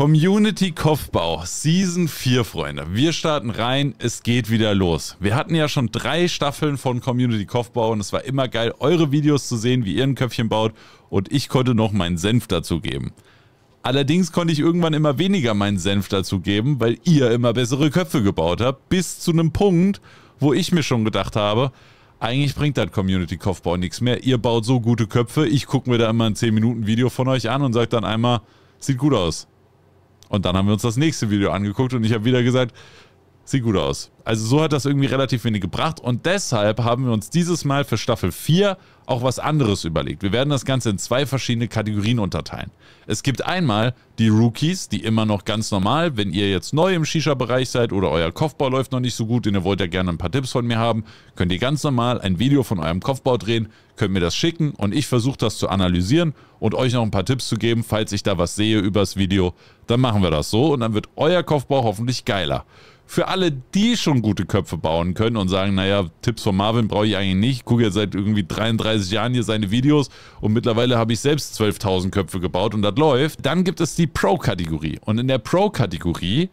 Community Kopfbau, Season 4, Freunde. Wir starten rein, es geht wieder los. Wir hatten ja schon drei Staffeln von Community Kopfbau und es war immer geil, eure Videos zu sehen, wie ihr ein Köpfchen baut und ich konnte noch meinen Senf dazu geben. Allerdings konnte ich irgendwann immer weniger meinen Senf dazu geben, weil ihr immer bessere Köpfe gebaut habt, bis zu einem Punkt, wo ich mir schon gedacht habe, eigentlich bringt das Community Kopfbau nichts mehr. Ihr baut so gute Köpfe, ich gucke mir da immer ein 10 Minuten Video von euch an und sage dann einmal, sieht gut aus. Und dann haben wir uns das nächste Video angeguckt und ich habe wieder gesagt, Sieht gut aus. Also so hat das irgendwie relativ wenig gebracht und deshalb haben wir uns dieses Mal für Staffel 4 auch was anderes überlegt. Wir werden das Ganze in zwei verschiedene Kategorien unterteilen. Es gibt einmal die Rookies, die immer noch ganz normal, wenn ihr jetzt neu im Shisha-Bereich seid oder euer Kopfbau läuft noch nicht so gut und ihr wollt ja gerne ein paar Tipps von mir haben, könnt ihr ganz normal ein Video von eurem Kopfbau drehen, könnt mir das schicken und ich versuche das zu analysieren und euch noch ein paar Tipps zu geben, falls ich da was sehe übers Video, dann machen wir das so und dann wird euer Kopfbau hoffentlich geiler für alle, die schon gute Köpfe bauen können und sagen, naja, Tipps von Marvin brauche ich eigentlich nicht. Ich gucke ja seit irgendwie 33 Jahren hier seine Videos und mittlerweile habe ich selbst 12.000 Köpfe gebaut und das läuft. Dann gibt es die Pro-Kategorie. Und in der Pro-Kategorie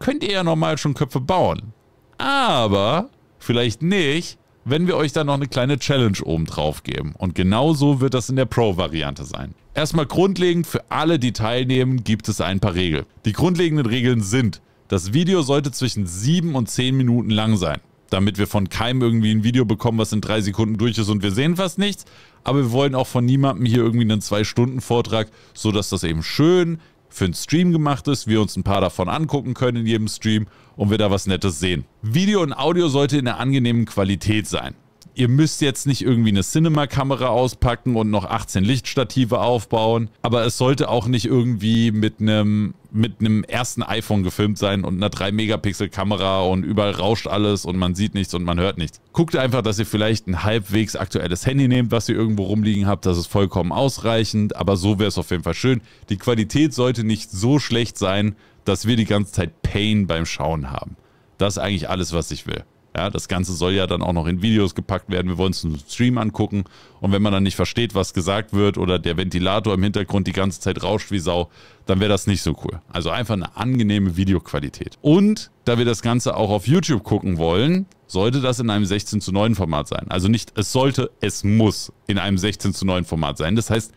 könnt ihr ja normal schon Köpfe bauen. Aber vielleicht nicht, wenn wir euch da noch eine kleine Challenge oben drauf geben. Und genauso wird das in der Pro-Variante sein. Erstmal grundlegend für alle, die teilnehmen, gibt es ein paar Regeln. Die grundlegenden Regeln sind, das Video sollte zwischen 7 und 10 Minuten lang sein, damit wir von keinem irgendwie ein Video bekommen, was in 3 Sekunden durch ist und wir sehen fast nichts. Aber wir wollen auch von niemandem hier irgendwie einen 2-Stunden-Vortrag, sodass das eben schön für einen Stream gemacht ist, wir uns ein paar davon angucken können in jedem Stream und wir da was Nettes sehen. Video und Audio sollte in einer angenehmen Qualität sein ihr müsst jetzt nicht irgendwie eine Cinema-Kamera auspacken und noch 18 Lichtstative aufbauen, aber es sollte auch nicht irgendwie mit einem mit einem ersten iPhone gefilmt sein und einer 3-Megapixel-Kamera und überall rauscht alles und man sieht nichts und man hört nichts. Guckt einfach, dass ihr vielleicht ein halbwegs aktuelles Handy nehmt, was ihr irgendwo rumliegen habt. Das ist vollkommen ausreichend, aber so wäre es auf jeden Fall schön. Die Qualität sollte nicht so schlecht sein, dass wir die ganze Zeit Pain beim Schauen haben. Das ist eigentlich alles, was ich will. Ja, das Ganze soll ja dann auch noch in Videos gepackt werden. Wir wollen es im Stream angucken. Und wenn man dann nicht versteht, was gesagt wird oder der Ventilator im Hintergrund die ganze Zeit rauscht wie Sau, dann wäre das nicht so cool. Also einfach eine angenehme Videoqualität. Und da wir das Ganze auch auf YouTube gucken wollen, sollte das in einem 16 zu 9 Format sein. Also nicht es sollte, es muss in einem 16 zu 9 Format sein. Das heißt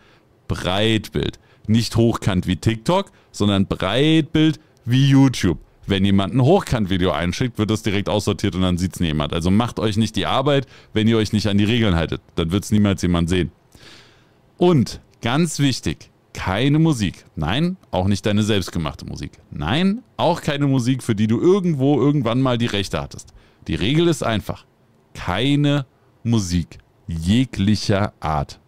Breitbild. Nicht hochkant wie TikTok, sondern Breitbild wie YouTube. Wenn jemand ein Hochkant-Video einschickt, wird das direkt aussortiert und dann sieht es niemand. Also macht euch nicht die Arbeit, wenn ihr euch nicht an die Regeln haltet. Dann wird es niemals jemand sehen. Und ganz wichtig, keine Musik. Nein, auch nicht deine selbstgemachte Musik. Nein, auch keine Musik, für die du irgendwo irgendwann mal die Rechte hattest. Die Regel ist einfach. Keine Musik jeglicher Art.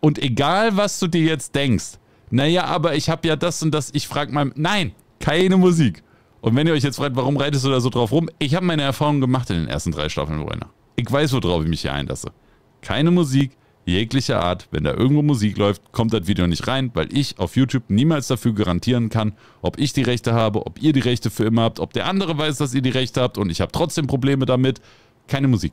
Und egal, was du dir jetzt denkst, naja, aber ich habe ja das und das, ich frage mal. Nein, keine Musik. Und wenn ihr euch jetzt fragt, warum reitest du da so drauf rum? Ich habe meine Erfahrungen gemacht in den ersten drei Staffeln, Freunde. Ich weiß, worauf ich mich hier einlasse. Keine Musik, jeglicher Art. Wenn da irgendwo Musik läuft, kommt das Video nicht rein, weil ich auf YouTube niemals dafür garantieren kann, ob ich die Rechte habe, ob ihr die Rechte für immer habt, ob der andere weiß, dass ihr die Rechte habt und ich habe trotzdem Probleme damit. Keine Musik.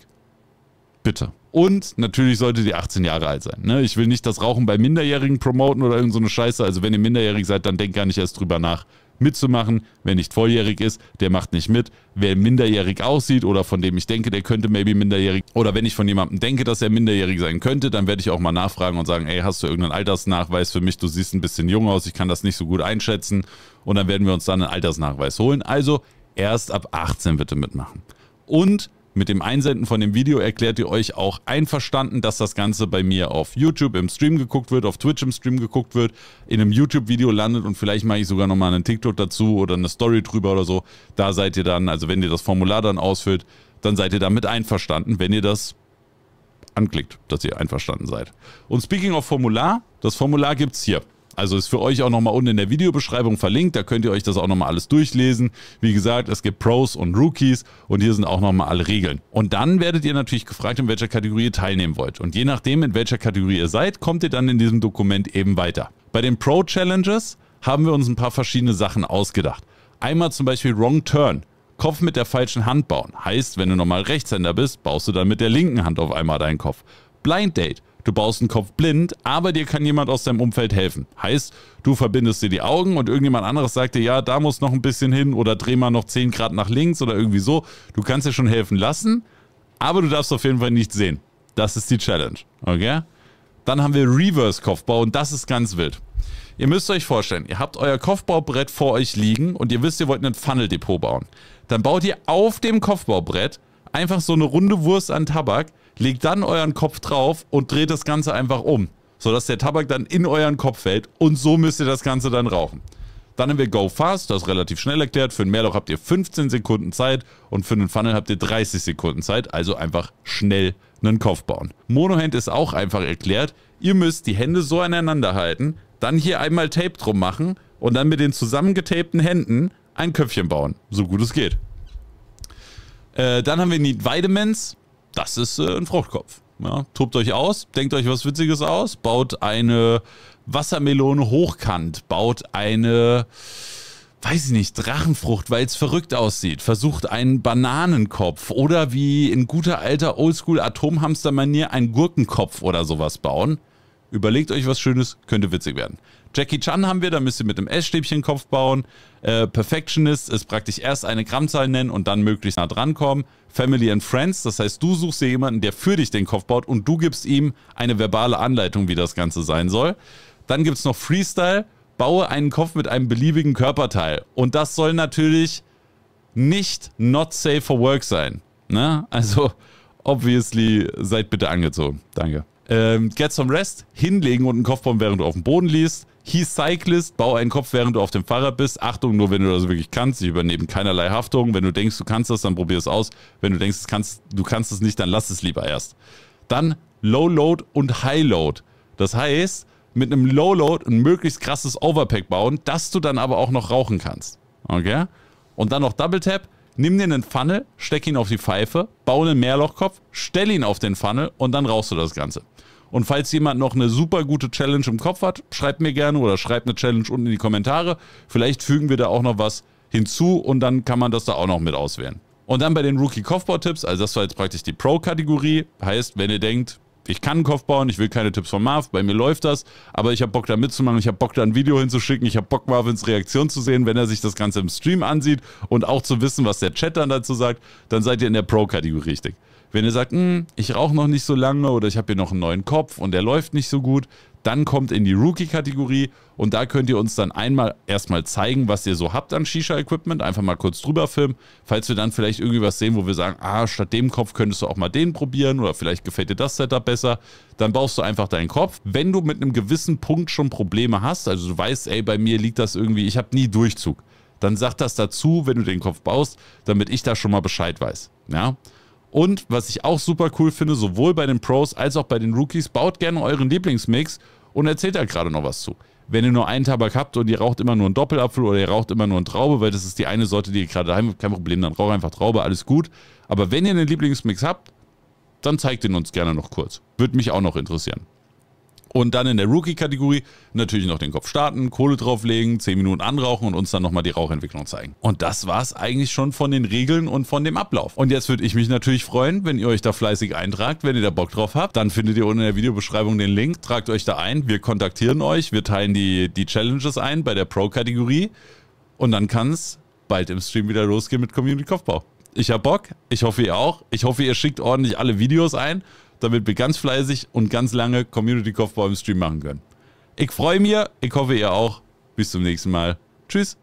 Bitte. Und natürlich sollte die 18 Jahre alt sein. Ne? Ich will nicht das Rauchen bei Minderjährigen promoten oder irgendeine so eine Scheiße. Also wenn ihr minderjährig seid, dann denkt gar nicht erst drüber nach mitzumachen. Wer nicht volljährig ist, der macht nicht mit. Wer minderjährig aussieht oder von dem ich denke, der könnte maybe minderjährig oder wenn ich von jemandem denke, dass er minderjährig sein könnte, dann werde ich auch mal nachfragen und sagen, ey, hast du irgendeinen Altersnachweis für mich? Du siehst ein bisschen jung aus, ich kann das nicht so gut einschätzen. Und dann werden wir uns dann einen Altersnachweis holen. Also erst ab 18 bitte mitmachen. Und mit dem Einsenden von dem Video erklärt ihr euch auch einverstanden, dass das Ganze bei mir auf YouTube im Stream geguckt wird, auf Twitch im Stream geguckt wird, in einem YouTube-Video landet und vielleicht mache ich sogar nochmal einen TikTok dazu oder eine Story drüber oder so. Da seid ihr dann, also wenn ihr das Formular dann ausfüllt, dann seid ihr damit einverstanden, wenn ihr das anklickt, dass ihr einverstanden seid. Und speaking of Formular, das Formular gibt es hier. Also ist für euch auch nochmal unten in der Videobeschreibung verlinkt. Da könnt ihr euch das auch nochmal alles durchlesen. Wie gesagt, es gibt Pros und Rookies und hier sind auch nochmal alle Regeln. Und dann werdet ihr natürlich gefragt, in welcher Kategorie ihr teilnehmen wollt. Und je nachdem, in welcher Kategorie ihr seid, kommt ihr dann in diesem Dokument eben weiter. Bei den Pro Challenges haben wir uns ein paar verschiedene Sachen ausgedacht. Einmal zum Beispiel Wrong Turn. Kopf mit der falschen Hand bauen. Heißt, wenn du nochmal Rechtshänder bist, baust du dann mit der linken Hand auf einmal deinen Kopf. Blind Date. Du baust den Kopf blind, aber dir kann jemand aus deinem Umfeld helfen. Heißt, du verbindest dir die Augen und irgendjemand anderes sagt dir, ja, da muss noch ein bisschen hin oder dreh mal noch 10 Grad nach links oder irgendwie so. Du kannst dir schon helfen lassen, aber du darfst auf jeden Fall nicht sehen. Das ist die Challenge, okay? Dann haben wir Reverse-Kopfbau und das ist ganz wild. Ihr müsst euch vorstellen, ihr habt euer Kopfbaubrett vor euch liegen und ihr wisst, ihr wollt ein Funnel-Depot bauen. Dann baut ihr auf dem Kopfbaubrett einfach so eine runde Wurst an Tabak, legt dann euren Kopf drauf und dreht das Ganze einfach um, sodass der Tabak dann in euren Kopf fällt und so müsst ihr das Ganze dann rauchen. Dann haben wir Go Fast, das ist relativ schnell erklärt. Für ein Meerloch habt ihr 15 Sekunden Zeit und für einen Funnel habt ihr 30 Sekunden Zeit. Also einfach schnell einen Kopf bauen. Monohand ist auch einfach erklärt. Ihr müsst die Hände so aneinander halten, dann hier einmal Tape drum machen und dann mit den zusammengetapten Händen ein Köpfchen bauen. So gut es geht. Äh, dann haben wir Need Vitamins. Das ist äh, ein Fruchtkopf. Ja, tobt euch aus, denkt euch was Witziges aus, baut eine Wassermelone hochkant, baut eine, weiß ich nicht, Drachenfrucht, weil es verrückt aussieht, versucht einen Bananenkopf oder wie in guter alter Oldschool-Atomhamster-Manier einen Gurkenkopf oder sowas bauen. Überlegt euch was Schönes, könnte witzig werden. Jackie Chan haben wir, da müsst ihr mit dem S-Stäbchen Kopf bauen. Äh, Perfectionist ist praktisch erst eine Grammzahl nennen und dann möglichst nah dran kommen. Family and Friends, das heißt, du suchst dir jemanden, der für dich den Kopf baut und du gibst ihm eine verbale Anleitung, wie das Ganze sein soll. Dann gibt es noch Freestyle, baue einen Kopf mit einem beliebigen Körperteil. Und das soll natürlich nicht not safe for work sein. Ne? Also, obviously, seid bitte angezogen. Danke. Ähm, get some rest, hinlegen und einen Kopfbaum, während du auf dem Boden liest. He Cyclist, bau einen Kopf, während du auf dem Fahrrad bist. Achtung, nur wenn du das wirklich kannst. Ich übernehme keinerlei Haftung. Wenn du denkst, du kannst das, dann probier es aus. Wenn du denkst, kannst, du kannst es nicht, dann lass es lieber erst. Dann Low Load und High Load. Das heißt, mit einem Low Load ein möglichst krasses Overpack bauen, dass du dann aber auch noch rauchen kannst. Okay? Und dann noch Double Tap. Nimm dir einen Funnel, steck ihn auf die Pfeife, baue einen Mehrlochkopf, stell ihn auf den Funnel und dann rauchst du das Ganze. Und falls jemand noch eine super gute Challenge im Kopf hat, schreibt mir gerne oder schreibt eine Challenge unten in die Kommentare. Vielleicht fügen wir da auch noch was hinzu und dann kann man das da auch noch mit auswählen. Und dann bei den Rookie-Kopfbau-Tipps, also das war jetzt praktisch die Pro-Kategorie. Heißt, wenn ihr denkt, ich kann einen Kopf bauen, ich will keine Tipps von Marv, bei mir läuft das, aber ich habe Bock da mitzumachen, ich habe Bock da ein Video hinzuschicken, ich habe Bock Marvins Reaktion zu sehen, wenn er sich das Ganze im Stream ansieht und auch zu wissen, was der Chat dann dazu sagt, dann seid ihr in der Pro-Kategorie richtig. Wenn ihr sagt, hm, ich rauche noch nicht so lange oder ich habe hier noch einen neuen Kopf und der läuft nicht so gut, dann kommt in die Rookie-Kategorie und da könnt ihr uns dann einmal erstmal zeigen, was ihr so habt an Shisha-Equipment. Einfach mal kurz drüber filmen, falls wir dann vielleicht irgendwie was sehen, wo wir sagen, ah, statt dem Kopf könntest du auch mal den probieren oder vielleicht gefällt dir das Setup besser. Dann baust du einfach deinen Kopf. Wenn du mit einem gewissen Punkt schon Probleme hast, also du weißt, ey, bei mir liegt das irgendwie, ich habe nie Durchzug, dann sag das dazu, wenn du den Kopf baust, damit ich da schon mal Bescheid weiß. Ja? Und was ich auch super cool finde, sowohl bei den Pros als auch bei den Rookies, baut gerne euren Lieblingsmix und erzählt da gerade noch was zu. Wenn ihr nur einen Tabak habt und ihr raucht immer nur einen Doppelapfel oder ihr raucht immer nur einen Traube, weil das ist die eine Sorte, die ihr gerade daheim habt, kein Problem, dann raucht einfach Traube, alles gut. Aber wenn ihr einen Lieblingsmix habt, dann zeigt ihn uns gerne noch kurz. Würde mich auch noch interessieren. Und dann in der Rookie-Kategorie natürlich noch den Kopf starten, Kohle drauflegen, 10 Minuten anrauchen und uns dann nochmal die Rauchentwicklung zeigen. Und das war es eigentlich schon von den Regeln und von dem Ablauf. Und jetzt würde ich mich natürlich freuen, wenn ihr euch da fleißig eintragt, wenn ihr da Bock drauf habt. Dann findet ihr unten in der Videobeschreibung den Link, tragt euch da ein, wir kontaktieren euch, wir teilen die, die Challenges ein bei der Pro-Kategorie. Und dann kann es bald im Stream wieder losgehen mit Community Kopfbau. Ich hab Bock, ich hoffe ihr auch. Ich hoffe ihr schickt ordentlich alle Videos ein damit wir ganz fleißig und ganz lange Community Kopfball im Stream machen können. Ich freue mich, ich hoffe ihr auch. Bis zum nächsten Mal. Tschüss.